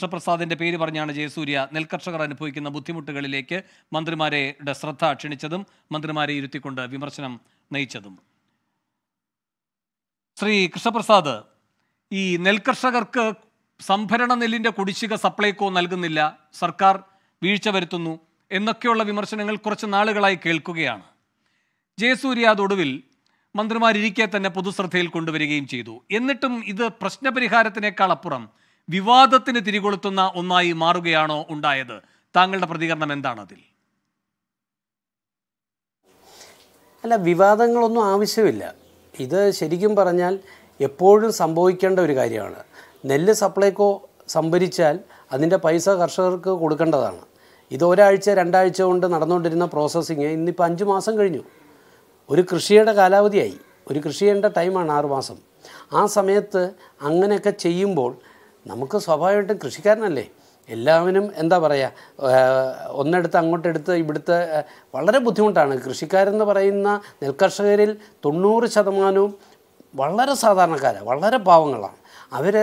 കൃഷ്ണപ്രസാദിന്റെ പേര് പറഞ്ഞാണ് ജയസൂര്യ നെൽകർഷകർ അനുഭവിക്കുന്ന ബുദ്ധിമുട്ടുകളിലേക്ക് മന്ത്രിമാരുടെ ശ്രദ്ധ ക്ഷണിച്ചതും മന്ത്രിമാരെ ഇരുത്തിക്കൊണ്ട് വിമർശനം നയിച്ചതും ശ്രീ കൃഷ്ണപ്രസാദ് ഈ നെൽകർഷകർക്ക് സംഭരണ നെല്ലിൻ്റെ കുടിശ്ശിക സപ്ലൈകോ നൽകുന്നില്ല സർക്കാർ വീഴ്ച വരുത്തുന്നു എന്നൊക്കെയുള്ള വിമർശനങ്ങൾ കുറച്ച് നാളുകളായി കേൾക്കുകയാണ് ജയസൂര്യ അതൊടുവിൽ മന്ത്രിമാരിരിക്കെ തന്നെ പൊതുശ്രദ്ധയിൽ കൊണ്ടുവരികയും ചെയ്തു എന്നിട്ടും ഇത് പ്രശ്നപരിഹാരത്തിനേക്കാൾ അപ്പുറം വിവാദത്തിന് തിരികൊളുത്തുന്ന ഒന്നായി മാറുകയാണോ ഉണ്ടായത് താങ്കളുടെ പ്രതികരണം എന്താണ് അതിൽ അല്ല വിവാദങ്ങളൊന്നും ആവശ്യമില്ല ഇത് ശരിക്കും പറഞ്ഞാൽ എപ്പോഴും സംഭവിക്കേണ്ട ഒരു കാര്യമാണ് നെല്ല് സപ്ലൈക്കോ സംഭരിച്ചാൽ അതിൻ്റെ പൈസ കർഷകർക്ക് കൊടുക്കേണ്ടതാണ് ഇത് ഒരാഴ്ച രണ്ടാഴ്ച കൊണ്ട് നടന്നുകൊണ്ടിരുന്ന പ്രോസസ്സിങ് ഇന്നിപ്പോൾ അഞ്ച് മാസം കഴിഞ്ഞു ഒരു കൃഷിയുടെ കാലാവധിയായി ഒരു കൃഷി ചെയ്യേണ്ട ടൈമാണ് ആറ് മാസം ആ സമയത്ത് അങ്ങനെയൊക്കെ ചെയ്യുമ്പോൾ നമുക്ക് സ്വാഭാവികമായിട്ടും കൃഷിക്കാരനല്ലേ എല്ലാവരും എന്താ പറയുക ഒന്നെടുത്ത് അങ്ങോട്ടെടുത്ത് ഇവിടുത്തെ വളരെ ബുദ്ധിമുട്ടാണ് കൃഷിക്കാരെന്ന് പറയുന്ന നെൽകർഷകരിൽ തൊണ്ണൂറ് ശതമാനവും വളരെ സാധാരണക്കാരാണ് വളരെ പാവങ്ങളാണ് അവർ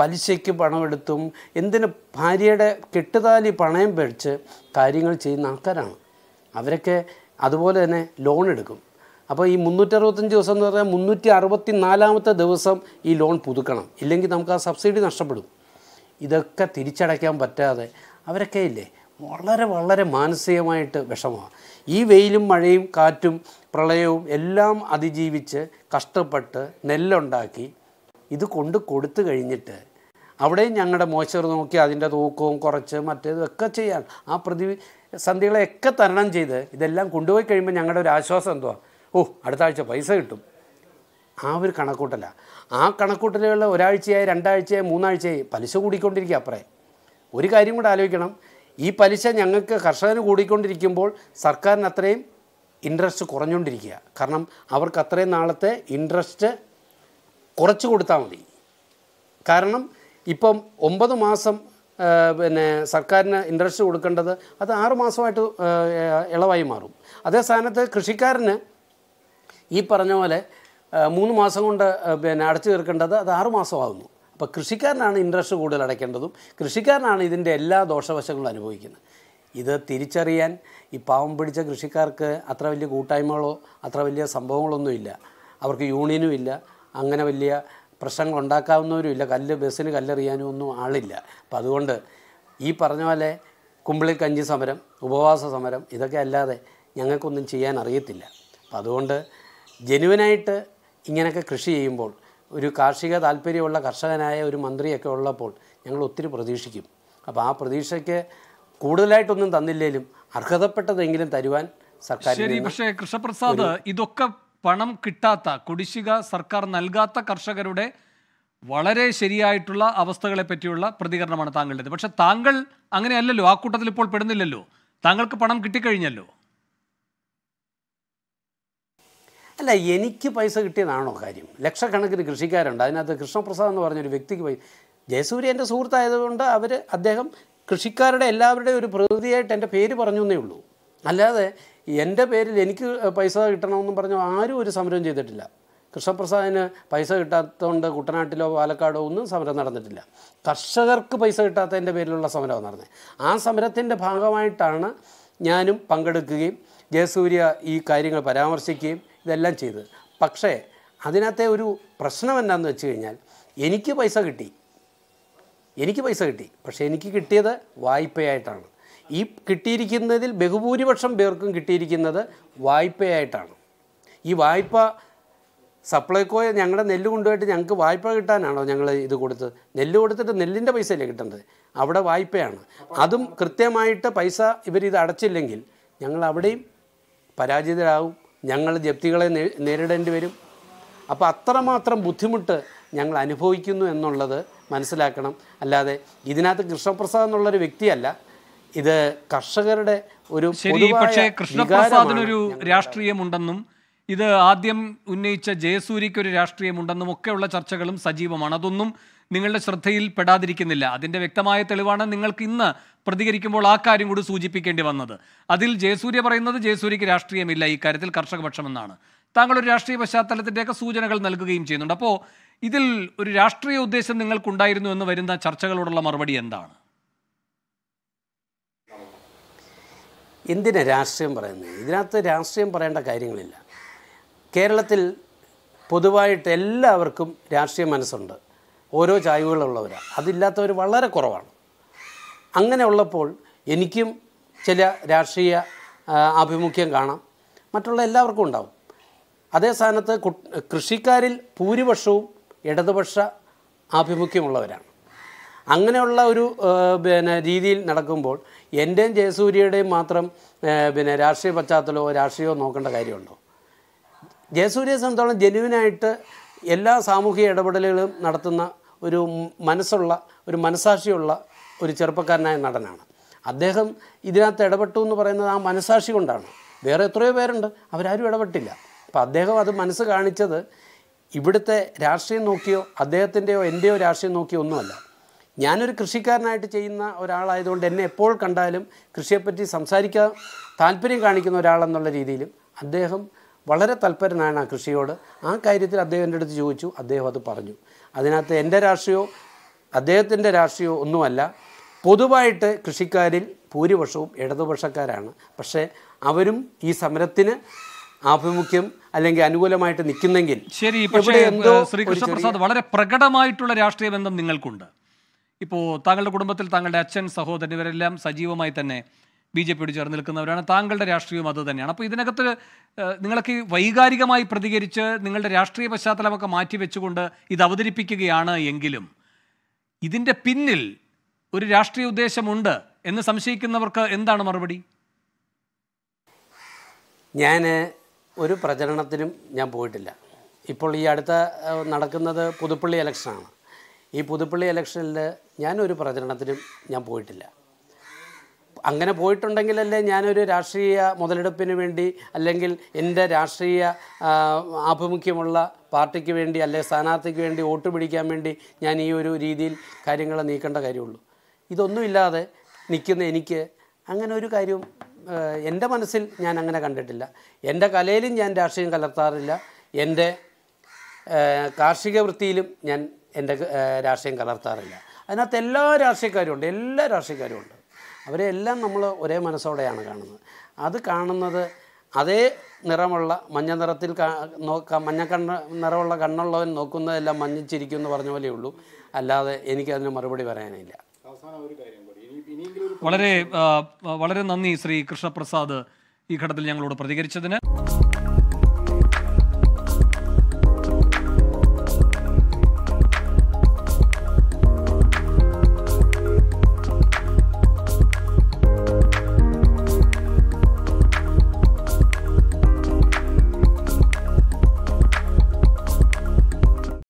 പലിശയ്ക്ക് പണമെടുത്തും എന്തിന് ഭാര്യയുടെ കെട്ടുതാലി പണയം വെച്ച് കാര്യങ്ങൾ ചെയ്യുന്ന ആൾക്കാരാണ് അവരൊക്കെ അതുപോലെ തന്നെ ലോൺ എടുക്കും അപ്പോൾ ഈ മുന്നൂറ്ററുപത്തഞ്ച് ദിവസം എന്ന് പറഞ്ഞാൽ മുന്നൂറ്റി അറുപത്തി നാലാമത്തെ ദിവസം ഈ ലോൺ പുതുക്കണം ഇല്ലെങ്കിൽ നമുക്ക് ആ സബ്സിഡി നഷ്ടപ്പെടും ഇതൊക്കെ തിരിച്ചടയ്ക്കാൻ പറ്റാതെ അവരൊക്കെ ഇല്ലേ വളരെ വളരെ മാനസികമായിട്ട് വിഷമമാണ് ഈ വെയിലും മഴയും കാറ്റും പ്രളയവും എല്ലാം അതിജീവിച്ച് കഷ്ടപ്പെട്ട് നെല്ലുണ്ടാക്കി ഇത് കൊണ്ട് കൊടുത്തു കഴിഞ്ഞിട്ട് അവിടെയും ഞങ്ങളുടെ മോശം നോക്കി അതിൻ്റെ തൂക്കവും കുറച്ച് മറ്റേതും ഒക്കെ ചെയ്യാൻ ആ സന്ധികളെയൊക്കെ തരണം ചെയ്ത് ഇതെല്ലാം കൊണ്ടുപോയി കഴിയുമ്പോൾ ഞങ്ങളുടെ ഒരു ആശ്വാസം എന്തുവാ ഓ അടുത്ത ആഴ്ച പൈസ കിട്ടും ആ ഒരു കണക്കൂട്ടല ആ കണക്കൂട്ടലുകളിൽ ഒരാഴ്ചയായി രണ്ടാഴ്ചയായി മൂന്നാഴ്ചയായി പലിശ കൂടിക്കൊണ്ടിരിക്കുക അപ്പുറേ ഒരു കാര്യം കൂടെ ആലോചിക്കണം ഈ പലിശ ഞങ്ങൾക്ക് കർഷകന് കൂടിക്കൊണ്ടിരിക്കുമ്പോൾ സർക്കാരിന് അത്രയും ഇൻട്രസ്റ്റ് കുറഞ്ഞുകൊണ്ടിരിക്കുക കാരണം അവർക്ക് അത്രയും നാളത്തെ ഇൻട്രസ്റ്റ് കുറച്ച് കൊടുത്താൽ മതി കാരണം ഇപ്പം ഒമ്പത് മാസം പിന്നെ സർക്കാരിന് ഇൻട്രസ്റ്റ് കൊടുക്കേണ്ടത് അത് ആറുമാസമായിട്ട് മാസമായിട്ട് ഇളവായി മാറും അതേ സ്ഥാനത്ത് കൃഷിക്കാരന് ഈ പറഞ്ഞ പോലെ മൂന്ന് മാസം കൊണ്ട് പിന്നെ അടച്ചു തീർക്കേണ്ടത് അത് ആറ് അപ്പോൾ കൃഷിക്കാരനാണ് ഇൻട്രസ്റ്റ് കൂടുതൽ അടയ്ക്കേണ്ടതും കൃഷിക്കാരനാണ് ഇതിൻ്റെ എല്ലാ ദോഷവശങ്ങളും അനുഭവിക്കുന്നത് ഇത് തിരിച്ചറിയാൻ ഈ പാവം പിടിച്ച കൃഷിക്കാർക്ക് അത്ര വലിയ കൂട്ടായ്മകളോ അത്ര വലിയ സംഭവങ്ങളൊന്നുമില്ല അവർക്ക് യൂണിയനും ഇല്ല അങ്ങനെ വലിയ പ്രശ്നങ്ങൾ ഉണ്ടാക്കാവുന്നവരും ഇല്ല കല്ല് ബസ്സിന് കല്ലെറിയാനും ഒന്നും ആളില്ല അപ്പം അതുകൊണ്ട് ഈ പറഞ്ഞ പോലെ കുമ്പിളി കഞ്ചി സമരം ഉപവാസ സമരം ഇതൊക്കെ അല്ലാതെ ഞങ്ങൾക്കൊന്നും ചെയ്യാൻ അറിയത്തില്ല അപ്പം അതുകൊണ്ട് ജെനുവനായിട്ട് ഇങ്ങനെയൊക്കെ കൃഷി ചെയ്യുമ്പോൾ ഒരു കാർഷിക താല്പര്യമുള്ള കർഷകനായ ഒരു മന്ത്രിയൊക്കെ ഉള്ളപ്പോൾ ഞങ്ങൾ ഒത്തിരി പ്രതീക്ഷിക്കും അപ്പോൾ ആ പ്രതീക്ഷയ്ക്ക് കൂടുതലായിട്ടൊന്നും തന്നില്ലേലും അർഹതപ്പെട്ടതെങ്കിലും തരുവാൻ സർക്കാർ ശരി പക്ഷേ കൃഷ്ണപ്രസാദ് ഇതൊക്കെ പണം കിട്ടാത്ത കുടിശ്ശിക സർക്കാർ നൽകാത്ത കർഷകരുടെ വളരെ ശരിയായിട്ടുള്ള അവസ്ഥകളെ പറ്റിയുള്ള പ്രതികരണമാണ് താങ്കളുടേത് പക്ഷെ താങ്കൾ അങ്ങനെയല്ലല്ലോ ആ കൂട്ടത്തിൽ ഇപ്പോൾ പെടുന്നില്ലല്ലോ താങ്കൾക്ക് പണം കിട്ടിക്കഴിഞ്ഞല്ലോ അല്ല എനിക്ക് പൈസ കിട്ടിയതാണോ കാര്യം ലക്ഷക്കണക്കിന് കൃഷിക്കാരുണ്ട് അതിനകത്ത് കൃഷ്ണപ്രസാദ് എന്ന് പറഞ്ഞൊരു വ്യക്തിക്ക് പൈസ ജയസൂര്യ എൻ്റെ സുഹൃത്തായതുകൊണ്ട് അവർ അദ്ദേഹം കൃഷിക്കാരുടെ എല്ലാവരുടെയും ഒരു പ്രകൃതിയായിട്ട് എൻ്റെ പേര് പറഞ്ഞു എന്നേ ഉള്ളൂ അല്ലാതെ എൻ്റെ പേരിൽ എനിക്ക് പൈസ കിട്ടണമെന്നും പറഞ്ഞു ആരും ഒരു സമരം ചെയ്തിട്ടില്ല കൃഷ്ണപ്രസാദിന് പൈസ കിട്ടാത്തതുകൊണ്ട് കുട്ടനാട്ടിലോ പാലക്കാടോ ഒന്നും സമരം നടന്നിട്ടില്ല കർഷകർക്ക് പൈസ കിട്ടാത്തതിൻ്റെ പേരിലുള്ള സമരമാണ് നടന്നത് ആ സമരത്തിൻ്റെ ഭാഗമായിട്ടാണ് ഞാനും പങ്കെടുക്കുകയും ജയസൂര്യ ഈ കാര്യങ്ങൾ പരാമർശിക്കുകയും ഇതെല്ലാം ചെയ്തത് പക്ഷേ അതിനകത്തെ ഒരു പ്രശ്നം എന്താണെന്ന് വെച്ച് കഴിഞ്ഞാൽ എനിക്ക് പൈസ കിട്ടി എനിക്ക് പൈസ കിട്ടി പക്ഷേ എനിക്ക് കിട്ടിയത് വായ്പയായിട്ടാണ് ഈ കിട്ടിയിരിക്കുന്നതിൽ ബഹുഭൂരിപക്ഷം പേർക്കും കിട്ടിയിരിക്കുന്നത് വായ്പയായിട്ടാണ് ഈ വായ്പ സപ്ലൈക്കോയെ ഞങ്ങളുടെ നെല്ല് കൊണ്ടുപോയിട്ട് ഞങ്ങൾക്ക് വായ്പ കിട്ടാനാണോ ഞങ്ങൾ ഇത് കൊടുത്തത് നെല്ല് കൊടുത്തിട്ട് നെല്ലിൻ്റെ അല്ലേ കിട്ടുന്നത് അവിടെ വായ്പയാണ് അതും കൃത്യമായിട്ട് പൈസ ഇവരിത് അടച്ചില്ലെങ്കിൽ ഞങ്ങൾ അവിടെയും പരാജിതരാകും ഞങ്ങൾ ജപ്തികളെ നേരിടേണ്ടി വരും അപ്പോൾ അത്രമാത്രം ബുദ്ധിമുട്ട് ഞങ്ങൾ അനുഭവിക്കുന്നു എന്നുള്ളത് മനസ്സിലാക്കണം അല്ലാതെ ഇതിനകത്ത് കൃഷ്ണപ്രസാദ് എന്നുള്ളൊരു വ്യക്തിയല്ല ഇത് കർഷകരുടെ ഒരു പക്ഷേ കൃഷ്ണപ്രസാദിനൊരു രാഷ്ട്രീയമുണ്ടെന്നും ഇത് ആദ്യം ഉന്നയിച്ച ജയസൂര്യയ്ക്ക് ഒരു രാഷ്ട്രീയമുണ്ടെന്നും ഒക്കെയുള്ള ചർച്ചകളും സജീവമാണ് അതൊന്നും നിങ്ങളുടെ ശ്രദ്ധയിൽ പെടാതിരിക്കുന്നില്ല അതിൻ്റെ വ്യക്തമായ തെളിവാണ് നിങ്ങൾക്ക് ഇന്ന് പ്രതികരിക്കുമ്പോൾ ആ കാര്യം കൂടി സൂചിപ്പിക്കേണ്ടി വന്നത് അതിൽ ജയസൂര്യ പറയുന്നത് ജയസൂര്യക്ക് രാഷ്ട്രീയമില്ല കർഷകപക്ഷം കർഷകപക്ഷമെന്നാണ് താങ്കൾ ഒരു രാഷ്ട്രീയ പശ്ചാത്തലത്തിൻ്റെയൊക്കെ സൂചനകൾ നൽകുകയും ചെയ്യുന്നുണ്ട് അപ്പോൾ ഇതിൽ ഒരു രാഷ്ട്രീയ ഉദ്ദേശം നിങ്ങൾക്കുണ്ടായിരുന്നു എന്ന് വരുന്ന ചർച്ചകളോടുള്ള മറുപടി എന്താണ് എന്തിനാണ് രാഷ്ട്രീയം പറയുന്നത് ഇതിനകത്ത് രാഷ്ട്രീയം പറയേണ്ട കാര്യങ്ങളില്ല കേരളത്തിൽ പൊതുവായിട്ട് എല്ലാവർക്കും രാഷ്ട്രീയ മനസ്സുണ്ട് ഓരോ ചായ്വുകളുള്ളവരാണ് അതില്ലാത്തവർ വളരെ കുറവാണ് അങ്ങനെ ഉള്ളപ്പോൾ എനിക്കും ചില രാഷ്ട്രീയ ആഭിമുഖ്യം കാണാം മറ്റുള്ള എല്ലാവർക്കും ഉണ്ടാവും അതേ സ്ഥാനത്ത് കൃഷിക്കാരിൽ ഭൂരിപക്ഷവും ഇടതുപക്ഷ ആഭിമുഖ്യമുള്ളവരാണ് അങ്ങനെയുള്ള ഒരു പിന്നെ രീതിയിൽ നടക്കുമ്പോൾ എൻ്റെയും ജയസൂര്യയുടെയും മാത്രം പിന്നെ രാഷ്ട്രീയ പശ്ചാത്തലമോ രാഷ്ട്രീയമോ നോക്കേണ്ട കാര്യമുണ്ടോ ജയസൂര്യയെ സംബന്ധിച്ചോളം ജെന്യുവിനായിട്ട് എല്ലാ സാമൂഹിക ഇടപെടലുകളും നടത്തുന്ന ഒരു മനസ്സുള്ള ഒരു മനസാക്ഷിയുള്ള ഒരു ചെറുപ്പക്കാരനായ നടനാണ് അദ്ദേഹം ഇതിനകത്ത് ഇടപെട്ടു എന്ന് പറയുന്നത് ആ മനസാക്ഷി കൊണ്ടാണ് വേറെ എത്രയോ പേരുണ്ട് അവരാരും ഇടപെട്ടില്ല അപ്പോൾ അദ്ദേഹം അത് മനസ്സ് കാണിച്ചത് ഇവിടുത്തെ രാഷ്ട്രീയം നോക്കിയോ അദ്ദേഹത്തിൻ്റെയോ എൻ്റെയോ രാഷ്ട്രീയം നോക്കിയോ ഒന്നുമല്ല ഞാനൊരു കൃഷിക്കാരനായിട്ട് ചെയ്യുന്ന ഒരാളായതുകൊണ്ട് എന്നെ എപ്പോൾ കണ്ടാലും കൃഷിയെപ്പറ്റി സംസാരിക്കാൻ താല്പര്യം കാണിക്കുന്ന ഒരാളെന്നുള്ള രീതിയിലും അദ്ദേഹം വളരെ തൽപരനാണ് ആ കൃഷിയോട് ആ കാര്യത്തിൽ അദ്ദേഹം എൻ്റെ അടുത്ത് ചോദിച്ചു അദ്ദേഹം അത് പറഞ്ഞു അതിനകത്ത് എൻ്റെ രാഷ്ട്രീയോ അദ്ദേഹത്തിൻ്റെ രാഷ്ട്രീയോ ഒന്നുമല്ല പൊതുവായിട്ട് കൃഷിക്കാരിൽ ഭൂരിപക്ഷവും ഇടതുപക്ഷക്കാരാണ് പക്ഷേ അവരും ഈ സമരത്തിന് ആഭിമുഖ്യം അല്ലെങ്കിൽ അനുകൂലമായിട്ട് നിൽക്കുന്നെങ്കിൽ ശരി പക്ഷേ ശ്രീ കൃഷ്ണപ്രസാദ് വളരെ പ്രകടമായിട്ടുള്ള രാഷ്ട്രീയ ബന്ധം നിങ്ങൾക്കുണ്ട് ഇപ്പോൾ താങ്കളുടെ കുടുംബത്തിൽ താങ്കളുടെ അച്ഛൻ സഹോദരൻ ഇവരെല്ലാം സജീവമായി തന്നെ ബി ജെ പിയോട് ചേർന്ന് നിൽക്കുന്നവരാണ് താങ്കളുടെ രാഷ്ട്രീയവും അത് തന്നെയാണ് അപ്പോൾ ഇതിനകത്ത് നിങ്ങളൊക്കെ വൈകാരികമായി പ്രതികരിച്ച് നിങ്ങളുടെ രാഷ്ട്രീയ പശ്ചാത്തലമൊക്കെ മാറ്റി വെച്ചുകൊണ്ട് ഇത് അവതരിപ്പിക്കുകയാണ് എങ്കിലും ഇതിൻ്റെ പിന്നിൽ ഒരു രാഷ്ട്രീയ ഉദ്ദേശമുണ്ട് എന്ന് സംശയിക്കുന്നവർക്ക് എന്താണ് മറുപടി ഞാൻ ഒരു പ്രചരണത്തിനും ഞാൻ പോയിട്ടില്ല ഇപ്പോൾ ഈ അടുത്ത നടക്കുന്നത് പുതുപ്പള്ളി ഇലക്ഷനാണ് ഈ പുതുപ്പള്ളി ഇലക്ഷനിൽ ഞാനൊരു പ്രചരണത്തിനും ഞാൻ പോയിട്ടില്ല അങ്ങനെ പോയിട്ടുണ്ടെങ്കിലല്ലേ ഞാനൊരു രാഷ്ട്രീയ മുതലെടുപ്പിന് വേണ്ടി അല്ലെങ്കിൽ എൻ്റെ രാഷ്ട്രീയ ആഭിമുഖ്യമുള്ള പാർട്ടിക്ക് വേണ്ടി അല്ലെങ്കിൽ സ്ഥാനാർത്ഥിക്ക് വേണ്ടി വോട്ട് പിടിക്കാൻ വേണ്ടി ഞാൻ ഈ ഒരു രീതിയിൽ കാര്യങ്ങൾ നീക്കേണ്ട കാര്യമുള്ളൂ ഇതൊന്നുമില്ലാതെ നിൽക്കുന്ന എനിക്ക് അങ്ങനെ ഒരു കാര്യവും എൻ്റെ മനസ്സിൽ ഞാൻ അങ്ങനെ കണ്ടിട്ടില്ല എൻ്റെ കലയിലും ഞാൻ രാഷ്ട്രീയം കലർത്താറില്ല എൻ്റെ കാർഷിക വൃത്തിയിലും ഞാൻ എൻ്റെ രാഷ്ട്രീയം കലർത്താറില്ല അതിനകത്ത് എല്ലാ രാഷ്ട്രീയക്കാരും ഉണ്ട് എല്ലാ രാഷ്ട്രീയക്കാരും ഉണ്ട് അവരെല്ലാം നമ്മൾ ഒരേ മനസ്സോടെയാണ് കാണുന്നത് അത് കാണുന്നത് അതേ നിറമുള്ള മഞ്ഞ നിറത്തിൽ മഞ്ഞ കണ്ണ് നിറമുള്ള കണ്ണുള്ളവൻ നോക്കുന്നതെല്ലാം മഞ്ഞിച്ചിരിക്കും എന്ന് പറഞ്ഞ പോലെ ഉള്ളൂ അല്ലാതെ എനിക്കതിന് മറുപടി പറയാനില്ല വളരെ വളരെ നന്ദി ശ്രീ കൃഷ്ണപ്രസാദ് ഈ ഘട്ടത്തിൽ ഞങ്ങളോട് പ്രതികരിച്ചതിന്